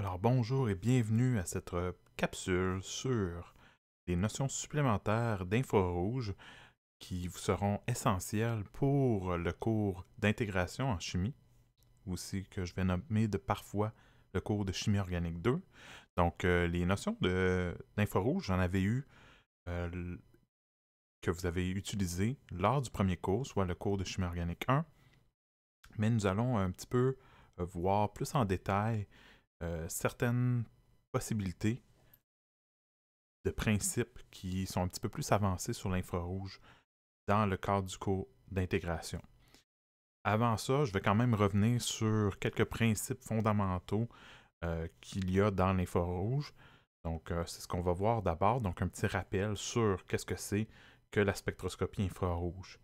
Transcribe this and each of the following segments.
Alors bonjour et bienvenue à cette euh, capsule sur les notions supplémentaires d'infrarouge qui vous seront essentielles pour le cours d'intégration en chimie, aussi que je vais nommer de parfois le cours de chimie organique 2. Donc euh, les notions d'infrarouge, j'en avais eu euh, que vous avez utilisé lors du premier cours, soit le cours de chimie organique 1, mais nous allons un petit peu voir plus en détail euh, certaines possibilités de principes qui sont un petit peu plus avancés sur l'infrarouge dans le cadre du cours d'intégration. Avant ça, je vais quand même revenir sur quelques principes fondamentaux euh, qu'il y a dans l'infrarouge. Donc, euh, c'est ce qu'on va voir d'abord. Donc, un petit rappel sur qu'est-ce que c'est que la spectroscopie infrarouge.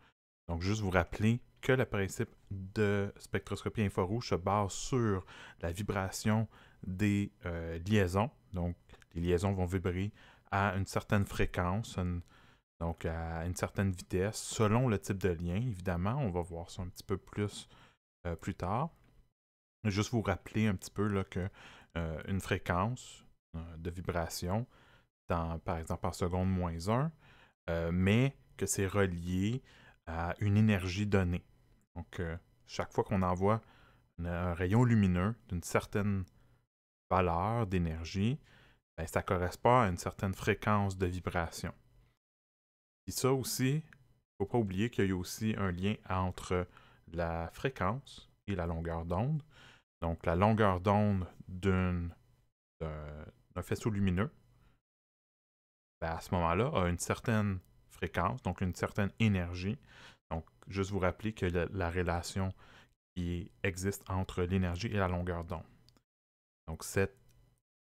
Donc, juste vous rappeler que le principe de spectroscopie infrarouge se base sur la vibration des euh, liaisons. Donc, les liaisons vont vibrer à une certaine fréquence, donc à une certaine vitesse, selon le type de lien. Évidemment, on va voir ça un petit peu plus euh, plus tard. Juste vous rappeler un petit peu qu'une euh, une fréquence de vibration, par exemple par seconde moins 1, mais que c'est relié à une énergie donnée. Donc, euh, chaque fois qu'on envoie un rayon lumineux d'une certaine valeur d'énergie, ben, ça correspond à une certaine fréquence de vibration. Et ça aussi, il ne faut pas oublier qu'il y a aussi un lien entre la fréquence et la longueur d'onde. Donc, la longueur d'onde d'un faisceau lumineux, ben, à ce moment-là, a une certaine fréquence, donc une certaine énergie. Donc, juste vous rappeler que la, relation qui existe entre l'énergie et la longueur d'onde. Donc, cette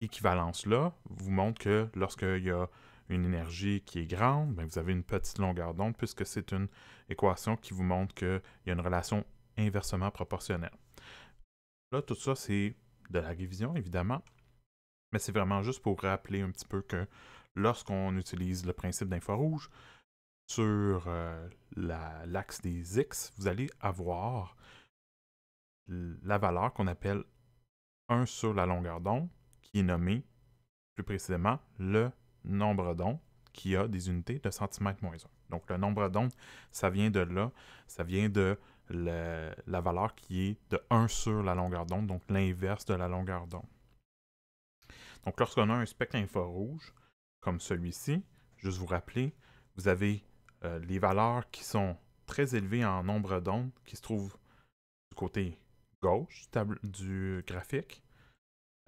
équivalence-là vous montre que lorsqu'il y a une énergie qui est grande, ben, vous avez une petite longueur d'onde, puisque c'est une équation qui vous montre qu'il y a une relation inversement proportionnelle. Là, tout ça, c'est de la révision, évidemment, mais c'est vraiment juste pour rappeler un petit peu que lorsqu'on utilise le principe d'infrarouge, sur euh, l'axe des X, vous allez avoir la valeur qu'on appelle 1 sur la longueur d'onde, qui est nommée plus précisément le nombre d'ondes, qui a des unités de centimètres moins 1. Donc le nombre d'ondes, ça vient de là, ça vient de la valeur qui est de 1 sur la longueur d'onde, donc l'inverse de la longueur d'onde. Donc lorsqu'on a un spectre infrarouge, comme celui-ci, juste vous rappeler, vous avez euh, les valeurs qui sont très élevées en nombre d'ondes, qui se trouvent du côté gauche du graphique.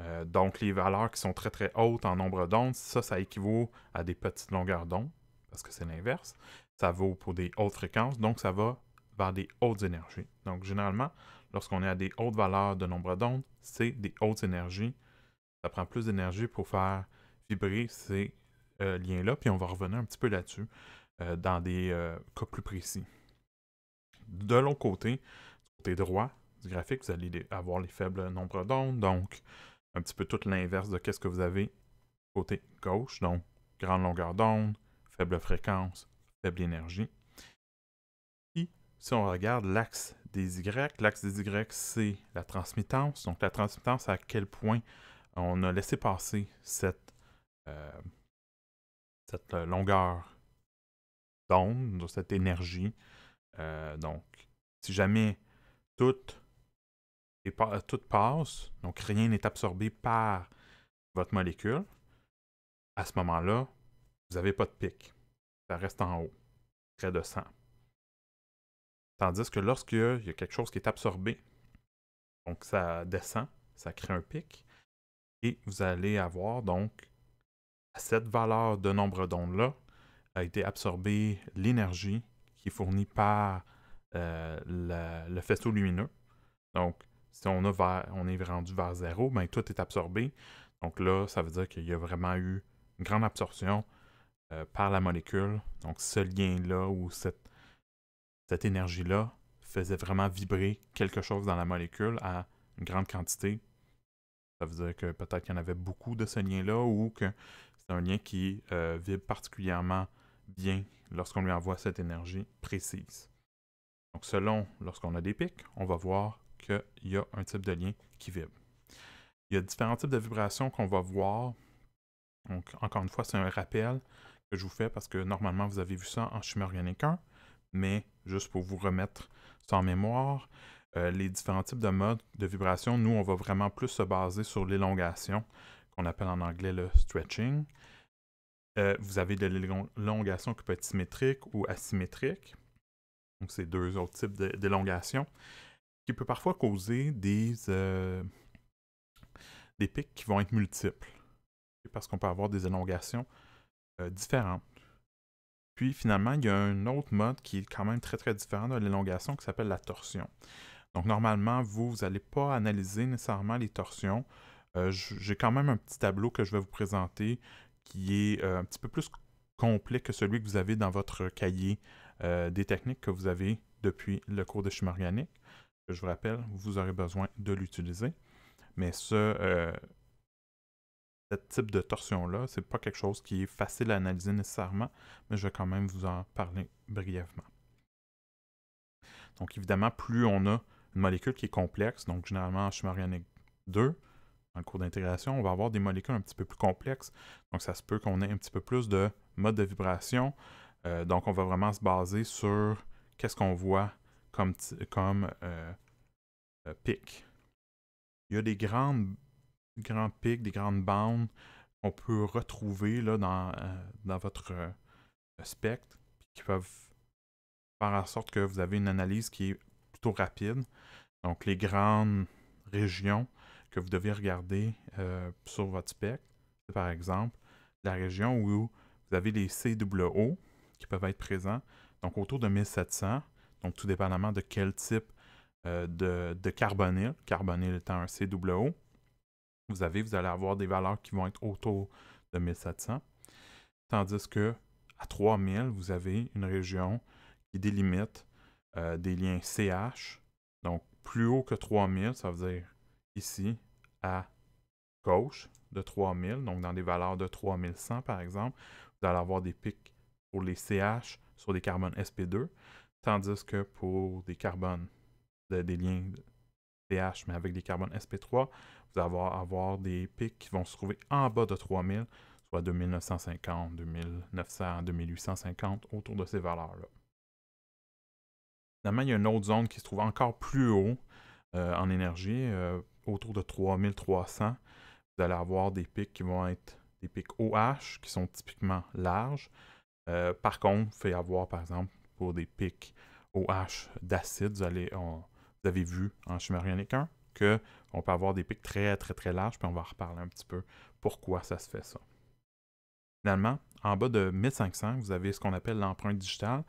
Euh, donc, les valeurs qui sont très très hautes en nombre d'ondes, ça, ça équivaut à des petites longueurs d'ondes, parce que c'est l'inverse. Ça vaut pour des hautes fréquences, donc ça va vers des hautes énergies. Donc, généralement, lorsqu'on est à des hautes valeurs de nombre d'ondes, c'est des hautes énergies. Ça prend plus d'énergie pour faire vibrer ces euh, liens-là, puis on va revenir un petit peu là-dessus. Euh, dans des euh, cas plus précis. De l'autre côté, côté droit du graphique, vous allez avoir les faibles nombres d'ondes, donc un petit peu tout l'inverse de ce que vous avez côté gauche, donc grande longueur d'onde, faible fréquence, faible énergie. Puis, si on regarde l'axe des Y, l'axe des Y, c'est la transmittance. Donc, la transmittance, à quel point on a laissé passer cette, euh, cette longueur d'ondes, de cette énergie. Euh, donc, si jamais tout, et passe, donc rien n'est absorbé par votre molécule, à ce moment-là, vous n'avez pas de pic. Ça reste en haut, près de 100. Tandis que lorsque y, y a quelque chose qui est absorbé, donc ça descend, ça crée un pic, et vous allez avoir donc à cette valeur de nombre d'ondes-là, a été absorbée l'énergie qui est fournie par euh, le, faisceau lumineux. Donc, si on, est rendu vers zéro, ben, tout est absorbé. Donc là, ça veut dire qu'il y a vraiment eu une grande absorption euh, par la molécule. Donc, ce lien-là ou cette, énergie-là faisait vraiment vibrer quelque chose dans la molécule à une grande quantité. Ça veut dire que peut-être qu'il y en avait beaucoup de ce lien-là ou que c'est un lien qui euh, vibre particulièrement bien lorsqu'on lui envoie cette énergie précise. Donc selon, lorsqu'on a des pics, on va voir qu'il y a un type de lien qui vibre. Il y a différents types de vibrations qu'on va voir. Donc encore une fois, c'est un rappel que je vous fais parce que normalement, vous avez vu ça en chimie organique 1, mais juste pour vous remettre ça en mémoire, euh, les différents types de modes de vibration, nous, on va vraiment plus se baser sur l'élongation, qu'on appelle en anglais le stretching. Euh, vous avez de l'élongation qui peut être symétrique ou asymétrique. Donc, c'est deux autres types d'élongation qui peut parfois causer euh, des, pics qui vont être multiples parce qu'on peut avoir des élongations euh, différentes. Puis finalement, il y a un autre mode qui est quand même très très différent de l'élongation qui s'appelle la torsion. Donc normalement, vous, vous n'allez pas analyser nécessairement les torsions. J'ai quand même un petit tableau que je vais vous présenter qui est euh, un petit peu plus complet que celui que vous avez dans votre cahier euh, des techniques que vous avez depuis le cours de chimie organique. je vous rappelle, vous aurez besoin de l'utiliser. Mais ce, euh, type de torsion-là, ce n'est pas quelque chose qui est facile à analyser nécessairement, mais je vais quand même vous en parler brièvement. Donc évidemment, plus on a une molécule qui est complexe, donc généralement en chimie organique 2, cours d'intégration, on va avoir des molécules un petit peu plus complexes. Donc, ça se peut qu'on ait un petit peu plus de modes de vibration. Euh, donc, on va vraiment se baser sur qu'est-ce qu'on voit comme, comme euh, euh, pic. Il y a des grandes, grands pics, des grandes bandes qu'on peut retrouver là, dans, dans votre spectre qui peuvent faire en sorte que vous avez une analyse qui est plutôt rapide. Donc, les grandes régions que vous devez regarder euh, sur votre spec. Par exemple, la région où vous avez les CWO qui peuvent être présents, donc autour de 1700, donc tout dépendamment de quel type euh, de, de carbonyl, carbonyl étant un CWO, vous avez, vous allez avoir des valeurs qui vont être autour de 1700. Tandis que à 3000, vous avez une région qui délimite euh, des liens CH. Donc, plus haut que 3000, ça veut dire ici à gauche de 3000, donc dans des valeurs de 3100 par exemple, vous allez avoir des pics pour les CH sur des carbones sp2, tandis que pour des carbones, des liens de CH, mais avec des carbones sp3, vous allez avoir, des pics qui vont se trouver en bas de 3000, soit 2950, 2900, 2850, autour de ces valeurs-là. Finalement, il y a une autre zone qui se trouve encore plus haut euh, en énergie, euh, autour de 3300. Vous allez avoir des pics qui vont être des pics OH qui sont typiquement larges. Euh, par contre, il y avoir, par exemple, pour des pics OH d'acide, vous, avez vu en chimie 1 qu'on peut avoir des pics très, très, très larges, puis on va reparler un petit peu pourquoi ça se fait ça. Finalement, en bas de 1500, vous avez ce qu'on appelle l'empreinte digitale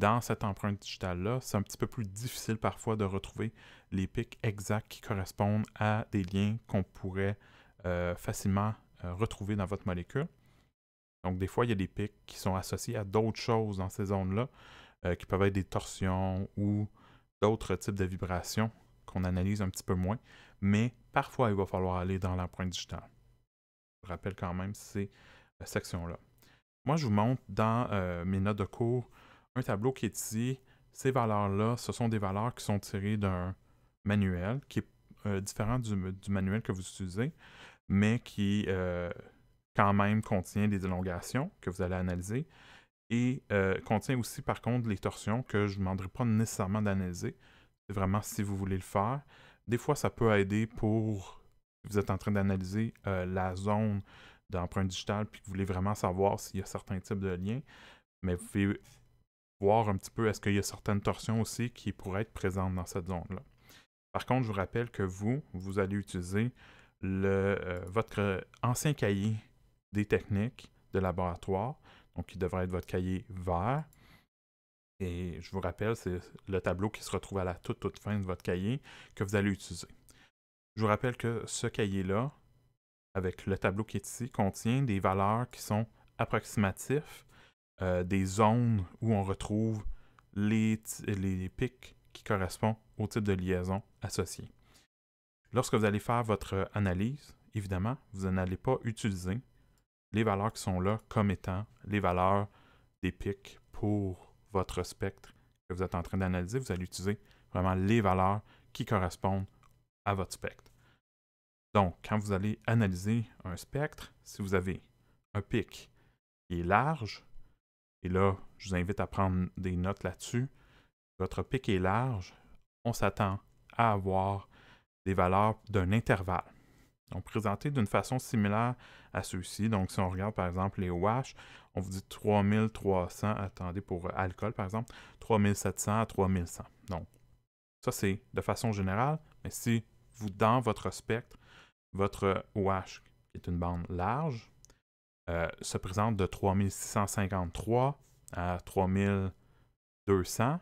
dans cette empreinte digitale-là, c'est un petit peu plus difficile parfois de retrouver les pics exacts qui correspondent à des liens qu'on pourrait euh, facilement euh, retrouver dans votre molécule. Donc, des fois, il y a des pics qui sont associés à d'autres choses dans ces zones-là, euh, qui peuvent être des torsions ou d'autres types de vibrations qu'on analyse un petit peu moins. Mais parfois, il va falloir aller dans l'empreinte digitale. Je vous rappelle quand même ces sections-là. Moi, je vous montre dans mes notes de cours un tableau qui est ici, ces valeurs-là, ce sont des valeurs qui sont tirées d'un manuel qui est euh, différent du, manuel que vous utilisez, mais qui euh, quand même contient des élongations que vous allez analyser et euh, contient aussi par contre les torsions que je ne demanderai pas nécessairement d'analyser. C'est vraiment si vous voulez le faire. Des fois, ça peut aider pour vous êtes en train d'analyser la zone d'empreinte digitale puis que vous voulez vraiment savoir s'il y a certains types de liens, mais vous voir un petit peu est-ce qu'il y a certaines torsions aussi qui pourraient être présentes dans cette zone-là. Par contre, je vous rappelle que vous, vous allez utiliser euh, votre euh, ancien cahier des techniques de laboratoire, donc qui devrait être votre cahier vert. Et je vous rappelle, c'est le tableau qui se retrouve à la toute, toute fin de votre cahier que vous allez utiliser. Je vous rappelle que ce cahier-là, avec le tableau qui est ici, contient des valeurs qui sont approximatives euh, des zones où on retrouve les, les pics qui correspondent au type de liaison associé. Lorsque vous allez faire votre analyse, évidemment, vous n'allez pas utiliser les valeurs qui sont là comme étant les valeurs des pics pour votre spectre que vous êtes en train d'analyser. Vous allez utiliser vraiment les valeurs qui correspondent à votre spectre. Donc, quand vous allez analyser un spectre, si vous avez un pic qui est large, et là, je vous invite à prendre des notes là-dessus. Votre pic est large. On s'attend à avoir des valeurs d'un intervalle. Donc, présenté d'une façon similaire à celui ci Donc, si on regarde par exemple les OH, on vous dit 3300, attendez pour euh, alcool par exemple, 3700 à 3100. Donc, ça c'est de façon générale, mais si vous, dans votre spectre, votre OH, est une bande large, euh, se présente de 3653 à 3200,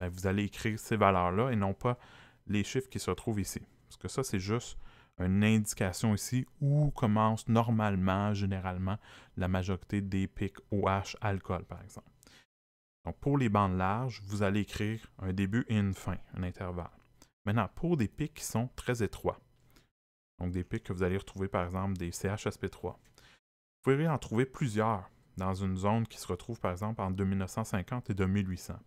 ben, vous allez écrire ces valeurs-là et non pas les chiffres qui se trouvent ici. Parce que ça, c'est juste une indication ici où commence normalement, généralement, la majorité des pics OH alcool, par exemple. Donc, pour les bandes larges, vous allez écrire un début et une fin, un intervalle. Maintenant, pour des pics qui sont très étroits, donc des pics que vous allez retrouver, par exemple, des CHSP3, vous pouvez en trouver plusieurs dans une zone qui se retrouve par exemple entre 2950 et 2800. Je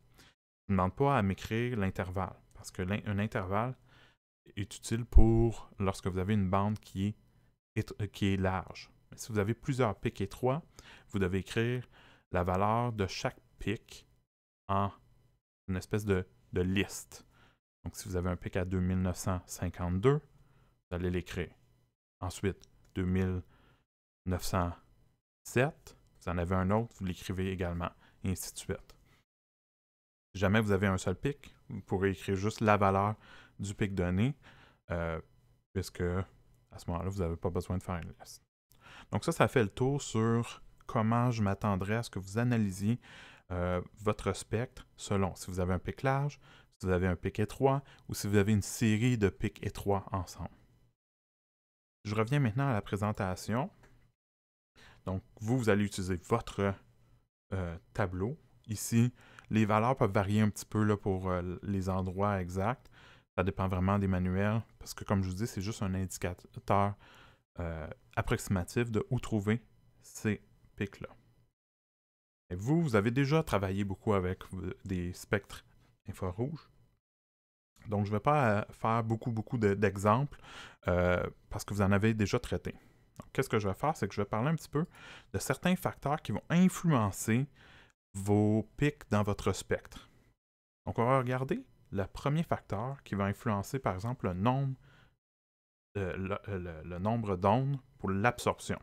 ne demande pas à m'écrire l'intervalle, parce que un intervalle est utile pour lorsque vous avez une bande qui est, euh, qui est large. si vous avez plusieurs pics étroits, vous devez écrire la valeur de chaque pic en une espèce de, liste. Donc si vous avez un pic à 2952, vous allez l'écrire. Ensuite, 2952 vous en avez un autre, vous l'écrivez également, et ainsi de suite. Si jamais vous avez un seul pic, vous pourrez écrire juste la valeur du pic donné, euh, puisque à ce moment-là, vous n'avez pas besoin de faire une liste. Donc ça, ça fait le tour sur comment je m'attendrais à ce que vous analysiez euh, votre spectre selon si vous avez un pic large, si vous avez un pic étroit ou si vous avez une série de pics étroits ensemble. Je reviens maintenant à la présentation. Donc, vous, vous allez utiliser votre euh, tableau. Ici, les valeurs peuvent varier un petit peu là, pour euh, les endroits exacts. Ça dépend vraiment des manuels, parce que comme je vous dis, c'est juste un indicateur euh, approximatif de où trouver ces pics-là. Et vous, vous avez déjà travaillé beaucoup avec des spectres infrarouges. Donc, je ne vais pas faire beaucoup, beaucoup d'exemples parce que vous en avez déjà traité qu'est-ce que je vais faire? C'est que je vais parler un petit peu de certains facteurs qui vont influencer vos pics dans votre spectre. Donc, on va regarder le premier facteur qui va influencer, par exemple, le nombre, euh, euh, le, nombre d'ondes pour l'absorption.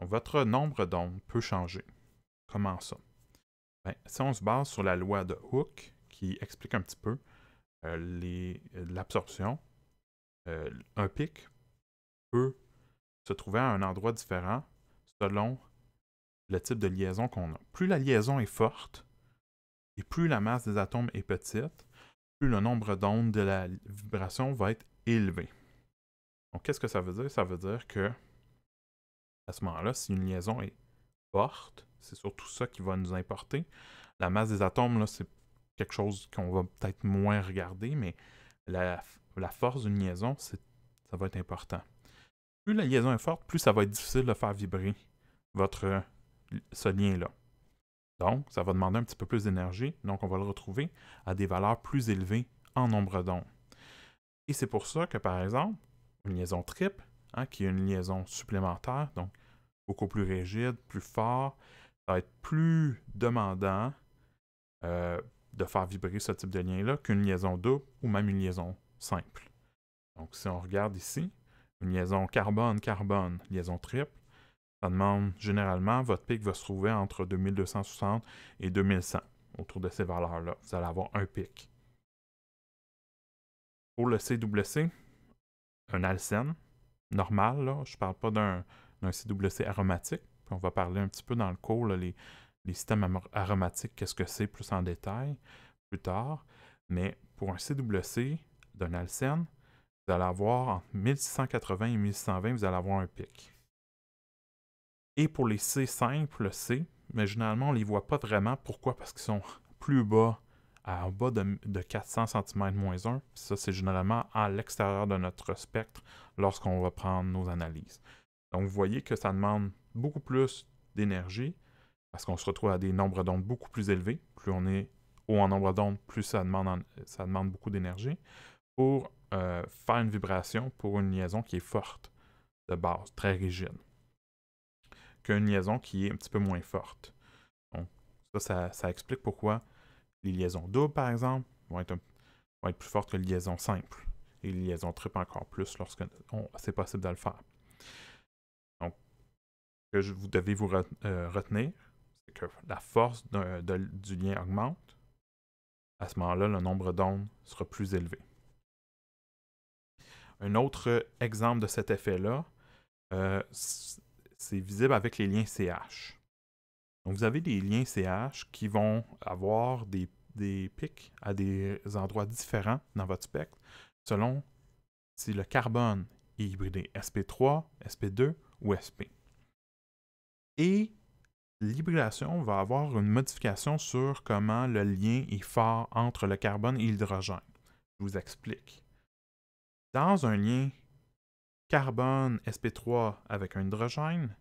Votre nombre d'ondes peut changer. Comment ça? Ben, si on se base sur la loi de Hooke, qui explique un petit peu euh, l'absorption, un pic peut se trouver à un endroit différent selon le type de liaison qu'on a. Plus la liaison est forte et plus la masse des atomes est petite, plus le nombre d'ondes de la vibration va être élevé. Donc, qu'est-ce que ça veut dire? Ça veut dire que, à ce moment-là, si une liaison est forte, c'est surtout ça qui va nous importer. La masse des atomes, c'est quelque chose qu'on va peut-être moins regarder, mais la, la force d'une liaison, ça va être important plus la liaison est forte, plus ça va être difficile de faire vibrer votre, euh, ce lien-là. Donc, ça va demander un petit peu plus d'énergie, donc on va le retrouver à des valeurs plus élevées en nombre d'ondes. Et c'est pour ça que, par exemple, une liaison triple, hein, qui est une liaison supplémentaire, donc beaucoup plus rigide, plus fort, ça va être plus demandant euh, de faire vibrer ce type de lien-là qu'une liaison double ou même une liaison simple. Donc, si on regarde ici, une liaison carbone-carbone, liaison triple, ça demande généralement, votre pic va se trouver entre 2260 et 2100. Autour de ces valeurs-là, vous allez avoir un pic. Pour le CWC, un alcène normal, je ne parle pas d'un CWC aromatique. on va parler un petit peu dans le cours, les, les systèmes aromatiques, qu'est-ce que c'est plus en détail plus tard. Mais pour un CWC d'un alcène, vous allez avoir entre 1680 et 1620 vous allez avoir un pic. Et pour les C simples, C, mais généralement, on ne les voit pas vraiment. Pourquoi? Parce qu'ils sont plus bas, en bas de, 400 cm-1. Ça, c'est généralement à l'extérieur de notre spectre lorsqu'on va prendre nos analyses. Donc, vous voyez que ça demande beaucoup plus d'énergie parce qu'on se retrouve à des nombres d'ondes beaucoup plus élevés. Plus on est haut en nombre d'ondes, plus ça demande, ça demande beaucoup d'énergie pour euh, faire une vibration pour une liaison qui est forte de base, très rigide, qu'une liaison qui est un petit peu moins forte. Donc, ça, ça, explique pourquoi les liaisons doubles, par exemple, vont être, vont être plus fortes que les liaisons simples. Et les liaisons triples encore plus lorsque c'est possible de le faire. Donc, ce que vous devez vous euh, retenir, c'est que la force du lien augmente. À ce moment-là, le nombre d'ondes sera plus élevé. Un autre exemple de cet effet-là, euh, c'est visible avec les liens CH. Donc, vous avez des liens CH qui vont avoir des, des pics à des endroits différents dans votre spectre selon si le carbone est hybridé SP3, SP2 ou SP. Et l'hybridation va avoir une modification sur comment le lien est fort entre le carbone et l'hydrogène. Je vous explique dans un lien carbone sp3 avec un hydrogène,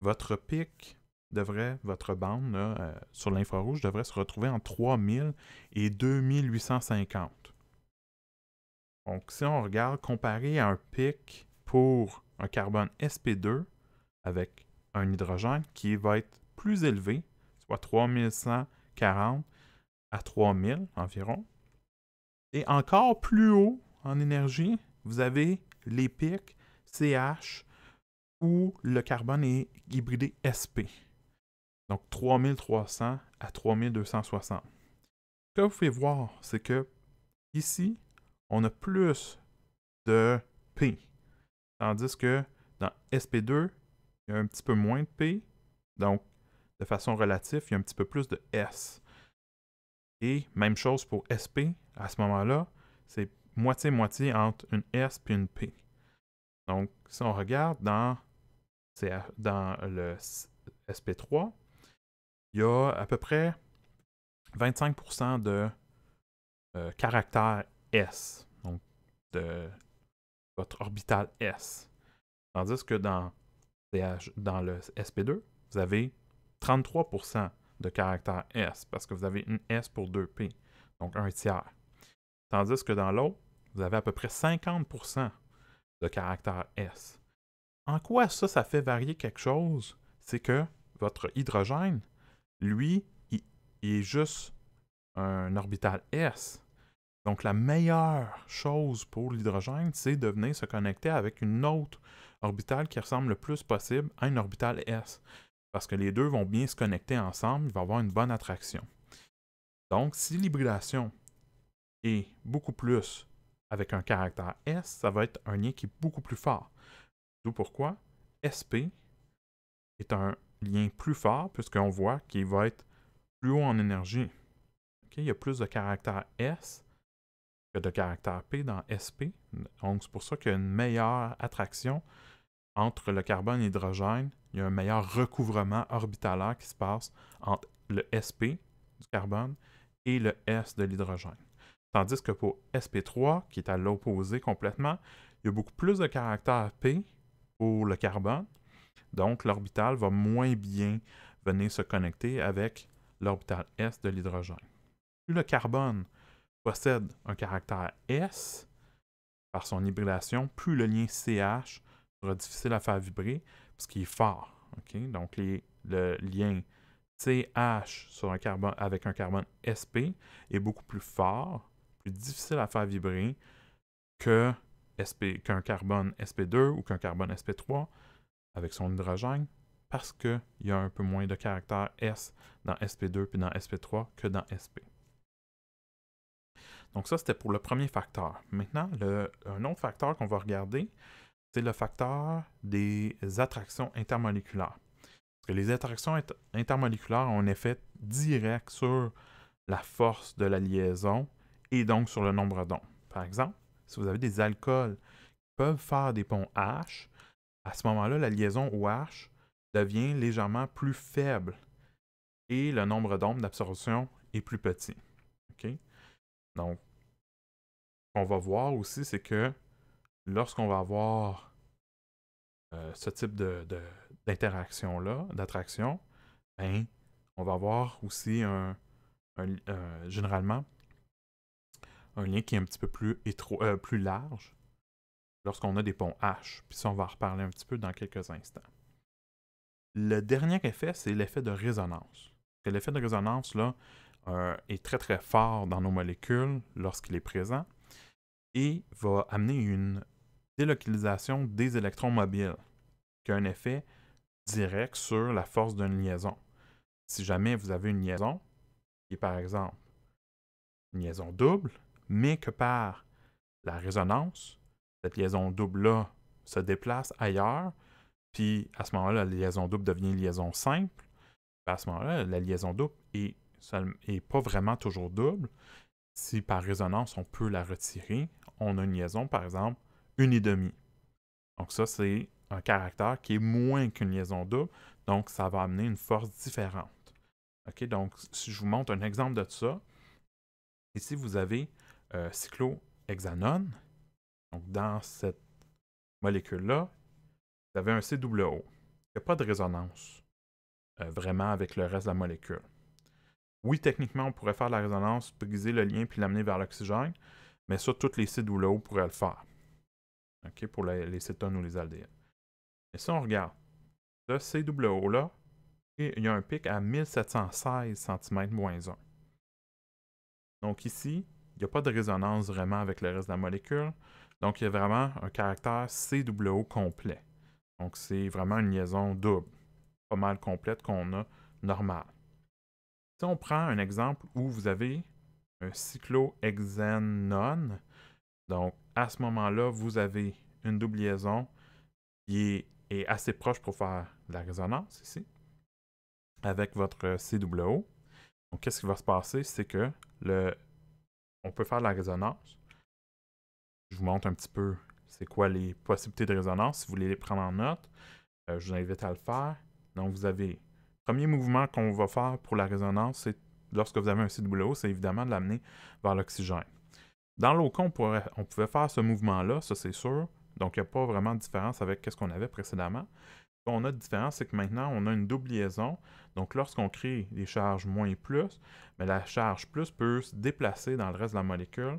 votre pic devrait, votre bande euh, sur l'infrarouge devrait se retrouver en 3000 et 2850. Donc, si on regarde comparé à un pic pour un carbone sp2 avec un hydrogène qui va être plus élevé, soit 3140 à 3000 environ, et encore plus haut en énergie, vous avez les pics CH où le carbone est hybridé SP. Donc 3300 à 3260. Ce que vous pouvez voir, c'est que ici, on a plus de P. Tandis que dans SP2, il y a un petit peu moins de P. Donc, de façon relative, il y a un petit peu plus de S. Et même chose pour SP, à ce moment-là, c'est moitié-moitié entre une S et une P. Donc, si on regarde dans, le SP3, il y a à peu près 25% de euh, caractère S, donc de votre orbital S. Tandis que dans, dans le SP2, vous avez 33% de caractère S, parce que vous avez une S pour deux p donc un tiers. Tandis que dans l'autre, vous avez à peu près 50% de caractère S. En quoi ça, ça fait varier quelque chose? C'est que votre hydrogène, lui, il, est juste un orbital S. Donc la meilleure chose pour l'hydrogène, c'est de venir se connecter avec une autre orbitale qui ressemble le plus possible à une orbital S. Parce que les deux vont bien se connecter ensemble, il va avoir une bonne attraction. Donc si l'hybridation et beaucoup plus avec un caractère S, ça va être un lien qui est beaucoup plus fort. D'où pourquoi SP est un lien plus fort, puisqu'on voit qu'il va être plus haut en énergie. Il y a plus de caractère S que de caractère P dans SP. Donc, c'est pour ça qu'il y a une meilleure attraction entre le carbone et l'hydrogène. Il y a un meilleur recouvrement orbitalaire qui se passe entre le SP du carbone et le S de l'hydrogène. Tandis que pour SP3, qui est à l'opposé complètement, il y a beaucoup plus de caractère P pour le carbone. Donc, l'orbital va moins bien venir se connecter avec l'orbital S de l'hydrogène. Plus le carbone possède un caractère S par son hybridation, plus le lien CH sera difficile à faire vibrer, puisqu'il est fort. Donc, le lien CH sur un carbone, avec un carbone SP est beaucoup plus fort plus difficile à faire vibrer que qu'un carbone SP2 ou qu'un carbone SP3 avec son hydrogène parce qu'il y a un peu moins de caractère S dans SP2 puis dans SP3 que dans SP. Donc ça, c'était pour le premier facteur. Maintenant, le, un autre facteur qu'on va regarder, c'est le facteur des attractions intermoléculaires. Parce que les attractions intermoléculaires ont un effet direct sur la force de la liaison et donc sur le nombre d'ondes. Par exemple, si vous avez des alcools qui peuvent faire des ponts H, à ce moment-là, la liaison O-H devient légèrement plus faible et le nombre d'ombres d'absorption est plus petit. Donc, ce qu'on va voir aussi, c'est que lorsqu'on va avoir euh, ce type d'interaction-là, d'attraction, ben, on va avoir aussi un, généralement un lien qui est un petit peu plus, euh, plus large lorsqu'on a des ponts H. Puis ça, on va en reparler un petit peu dans quelques instants. Le dernier effet, c'est l'effet de résonance. L'effet de résonance, là, euh, est très très fort dans nos molécules lorsqu'il est présent et va amener une délocalisation des électrons mobiles qui a un effet direct sur la force d'une liaison. Si jamais vous avez une liaison, qui est par exemple une liaison double, mais que par la résonance, cette liaison double-là se déplace ailleurs, puis à ce moment-là, la liaison double devient une liaison simple, à ce moment-là, la liaison double n'est pas vraiment toujours double. Si par résonance, on peut la retirer, on a une liaison, par exemple, une et demie. Donc ça, c'est un caractère qui est moins qu'une liaison double, donc ça va amener une force différente. OK, donc si je vous montre un exemple de ça, ici vous avez euh, cyclohexanone. Donc, dans cette molécule-là, vous avez un CWO. Il n'y a pas de résonance euh, vraiment avec le reste de la molécule. Oui, techniquement, on pourrait faire la résonance, briser le lien puis l'amener vers l'oxygène, mais ça, toutes les CWO pourraient le faire. OK, pour les, cétones ou les aldéhydes. Et si on regarde, le cwo là il y a un pic à 1716 cm-1. Donc ici, il n'y a pas de résonance vraiment avec le reste de la molécule. Donc, il y a vraiment un caractère CWO complet. Donc, c'est vraiment une liaison double, pas mal complète qu'on a normale. Si on prend un exemple où vous avez un cyclohexanone, donc à ce moment-là, vous avez une double liaison qui est, assez proche pour faire la résonance ici avec votre CWO. Donc, qu'est-ce qui va se passer? C'est que le on peut faire la résonance. Je vous montre un petit peu c'est quoi les possibilités de résonance. Si vous voulez les prendre en note, euh, je vous invite à le faire. Donc, vous avez premier mouvement qu'on va faire pour la résonance, c'est lorsque vous avez un CWO, c'est évidemment de l'amener vers l'oxygène. Dans l'eau on, on pouvait faire ce mouvement-là, ça c'est sûr. Donc, il n'y a pas vraiment de différence avec ce qu'on avait précédemment qu'on a de différence, c'est que maintenant, on a une double liaison. Donc, lorsqu'on crée des charges moins et plus, mais ben, la charge plus peut se déplacer dans le reste de la molécule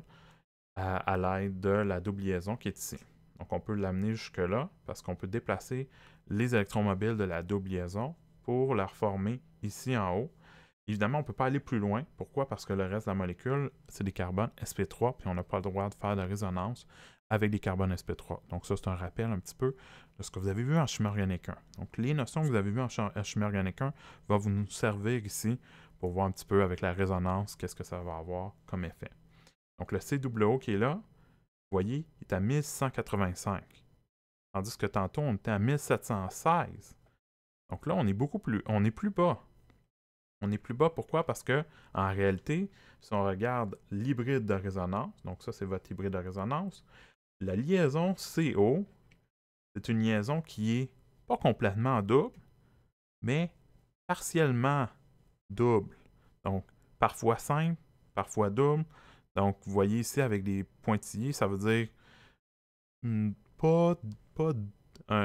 euh, à, l'aide de la double liaison qui est ici. Donc, on peut l'amener jusque-là parce qu'on peut déplacer les électromobiles de la double liaison pour la reformer ici en haut. Évidemment, on ne peut pas aller plus loin. Pourquoi? Parce que le reste de la molécule, c'est des carbones sp3, puis on n'a pas le droit de faire de résonance avec des carbones SP3. Donc ça, c'est un rappel un petit peu de ce que vous avez vu en chimie organique 1. Donc les notions que vous avez vues en chimie organique 1 vont vous nous servir ici pour voir un petit peu avec la résonance, qu'est-ce que ça va avoir comme effet. Donc le CWO qui est là, vous voyez, il est à 1185. Tandis que tantôt, on était à 1716. Donc là, on est beaucoup plus, on est plus bas. On est plus bas, pourquoi? Parce que, en réalité, si on regarde l'hybride de résonance, donc ça, c'est votre hybride de résonance, la liaison CO, c'est une liaison qui est pas complètement double, mais partiellement double. Donc, parfois simple, parfois double. Donc, vous voyez ici avec des pointillés, ça veut dire hmm, pas, pas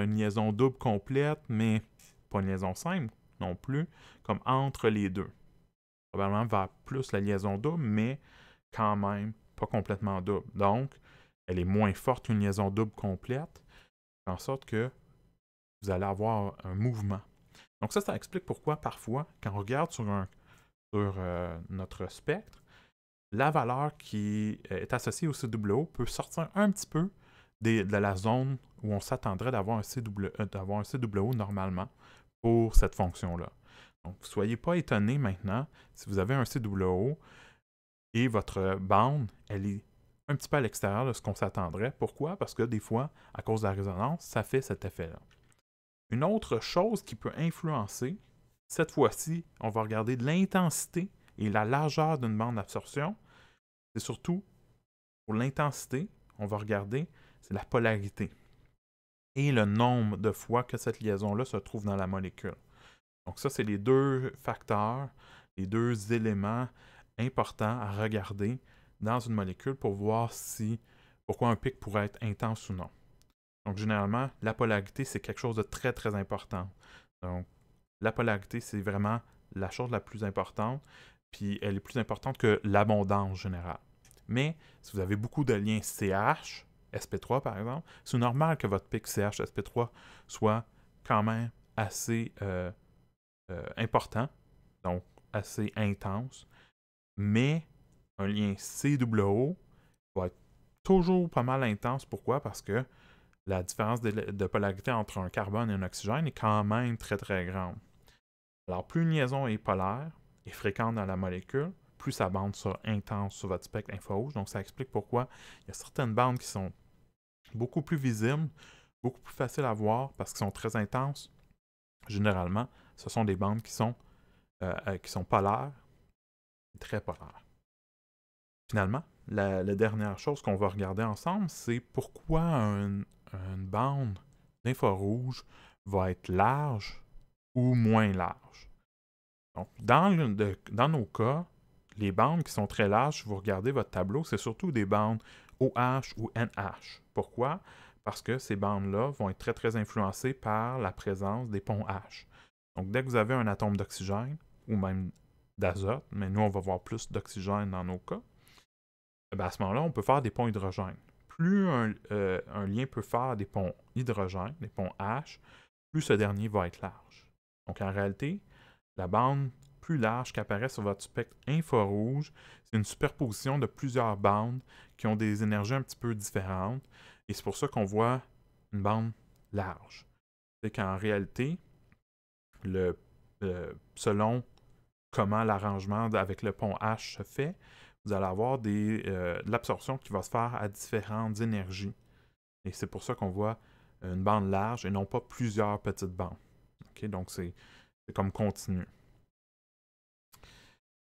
une liaison double complète, mais pas une liaison simple non plus, comme entre les deux. Probablement vers plus la liaison double, mais quand même pas complètement double. Donc, elle est moins forte qu'une liaison double complète, en sorte que vous allez avoir un mouvement. Donc ça, ça explique pourquoi parfois, quand on regarde sur, euh, notre spectre, la valeur qui est associée au CWO peut sortir un petit peu de la zone où on s'attendrait d'avoir un, euh, un CWO normalement pour cette fonction-là. Donc, soyez pas étonné maintenant si vous avez un CWO et votre bande, elle est un petit peu à l'extérieur de ce qu'on s'attendrait. Pourquoi? Parce que des fois, à cause de la résonance, ça fait cet effet-là. Une autre chose qui peut influencer, cette fois-ci, on va regarder l'intensité et la largeur d'une bande d'absorption. C'est surtout pour l'intensité, on va regarder, c'est la polarité et le nombre de fois que cette liaison-là se trouve dans la molécule. Donc ça, c'est les deux facteurs, les deux éléments importants à regarder dans une molécule pour voir si pourquoi un pic pourrait être intense ou non. Donc généralement, la polarité, c'est quelque chose de très très important. Donc la polarité, c'est vraiment la chose la plus importante, puis elle est plus importante que l'abondance générale. Mais si vous avez beaucoup de liens CH, SP3 par exemple, c'est normal que votre pic CH SP3 soit quand même assez euh, euh, important, donc assez intense, mais un lien CWO va être toujours pas mal intense. Pourquoi? Parce que la différence de, polarité entre un carbone et un oxygène est quand même très très grande. Alors plus une liaison est polaire et fréquente dans la molécule, plus sa bande sera intense sur votre spectre infrarouge. Donc ça explique pourquoi il y a certaines bandes qui sont beaucoup plus visibles, beaucoup plus faciles à voir parce qu'elles sont très intenses. Généralement, ce sont des bandes qui sont, euh, euh, qui sont polaires, très polaires. Finalement, la, dernière chose qu'on va regarder ensemble, c'est pourquoi une, bande d'infrarouge va être large ou moins large. Donc, dans, nos cas, les bandes qui sont très larges, si vous regardez votre tableau, c'est surtout des bandes OH ou NH. Pourquoi? Parce que ces bandes-là vont être très, très influencées par la présence des ponts H. Donc, dès que vous avez un atome d'oxygène, ou même d'azote, mais nous, on va voir plus d'oxygène dans nos cas, ben, à ce moment-là, on peut faire des ponts hydrogène. Plus euh, un, lien peut faire des ponts hydrogène, des ponts H, plus ce dernier va être large. Donc en réalité, la bande plus large qui apparaît sur votre spectre infrarouge, c'est une superposition de plusieurs bandes qui ont des énergies un petit peu différentes. Et c'est pour ça qu'on voit une bande large. C'est qu'en réalité, euh, selon comment l'arrangement avec le pont H se fait, vous allez avoir euh, de l'absorption qui va se faire à différentes énergies. Et c'est pour ça qu'on voit une bande large et non pas plusieurs petites bandes. Donc c'est comme continu.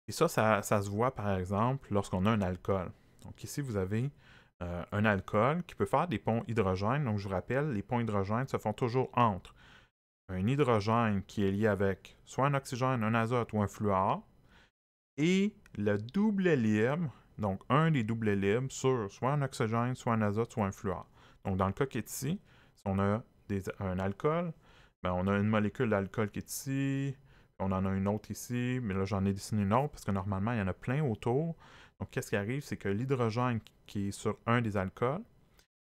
Et ça, ça, se voit par exemple lorsqu'on a un alcool. Donc ici, vous avez euh, un alcool qui peut faire des ponts hydrogènes. Donc je vous rappelle, les ponts hydrogènes se font toujours entre un hydrogène qui est lié avec soit un oxygène, un azote ou un fluor, et le double libre, donc un des doubles libres sur soit un oxygène, soit un azote, soit un fluor. Donc dans le cas qui est ici, si on a un alcool, ben, on a une molécule d'alcool qui est ici, on en a une autre ici, mais là j'en ai dessiné une autre parce que normalement il y en a plein autour. Donc qu'est-ce qui arrive, c'est que l'hydrogène qui est sur un des alcools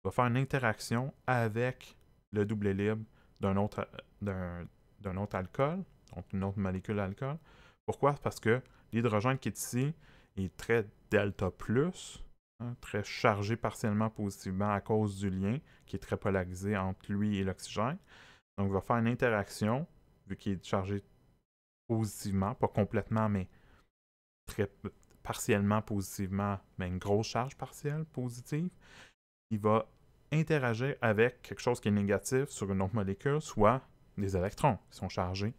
va faire une interaction avec le double libre d'un autre, euh, d'un, autre alcool, donc une autre molécule d'alcool. Pourquoi? Parce que L'hydrogène qui est ici est très delta plus, hein, très chargé partiellement positivement à cause du lien qui est très polarisé entre lui et l'oxygène. Donc, il va faire une interaction, vu qu'il est chargé positivement, pas complètement, mais très partiellement positivement, mais une grosse charge partielle positive. Il va interagir avec quelque chose qui est négatif sur une autre molécule, soit des électrons qui sont chargés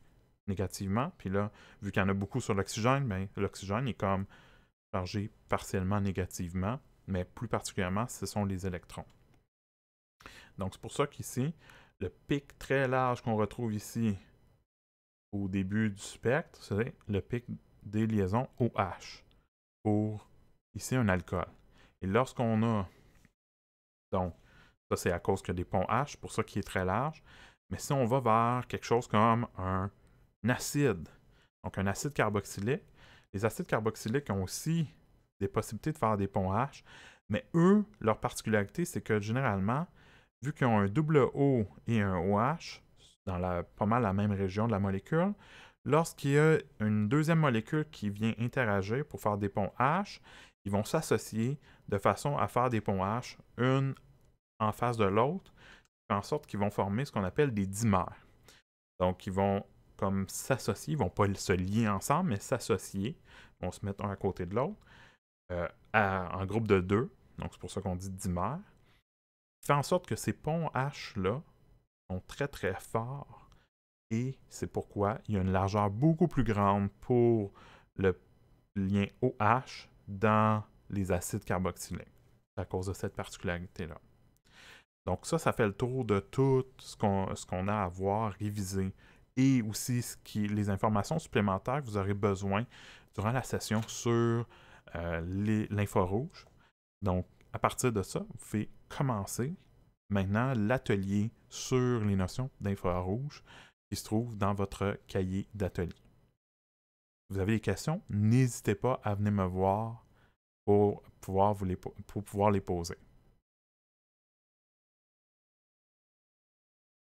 négativement. Puis là, vu qu'il y en a beaucoup sur l'oxygène, mais ben, l'oxygène est comme chargé partiellement négativement, mais plus particulièrement, ce sont les électrons. Donc, c'est pour ça qu'ici, le pic très large qu'on retrouve ici au début du spectre, c'est le pic des liaisons OH pour ici un alcool. Et lorsqu'on a, donc, ça c'est à cause que des ponts H, pour ça qu'il est très large, mais si on va vers quelque chose comme un acide, donc un acide carboxylique. Les acides carboxyliques ont aussi des possibilités de faire des ponts H, mais eux, leur particularité, c'est que généralement, vu qu'ils ont un double O et un OH, dans la, pas mal la même région de la molécule, lorsqu'il y a une deuxième molécule qui vient interagir pour faire des ponts H, ils vont s'associer de façon à faire des ponts H une en face de l'autre, en sorte qu'ils vont former ce qu'on appelle des dimères. Donc, ils vont comme s'associer, ils vont pas se lier ensemble, mais s'associer, ils vont se mettre un à côté de l'autre, en euh, groupe de deux, donc c'est pour ça qu'on dit dimère, fait en sorte que ces ponts H-là sont très très forts et c'est pourquoi il y a une largeur beaucoup plus grande pour le lien OH dans les acides carboxyliques à cause de cette particularité-là. Donc ça, ça fait le tour de tout ce qu'on a à voir, réviser et aussi les informations supplémentaires que vous aurez besoin durant la session sur euh, l'info rouge. Donc, à partir de ça, vous pouvez commencer maintenant l'atelier sur les notions d'infrarouge qui se trouve dans votre cahier d'atelier. vous avez des questions, n'hésitez pas à venir me voir pour pouvoir, vous pour pouvoir les poser.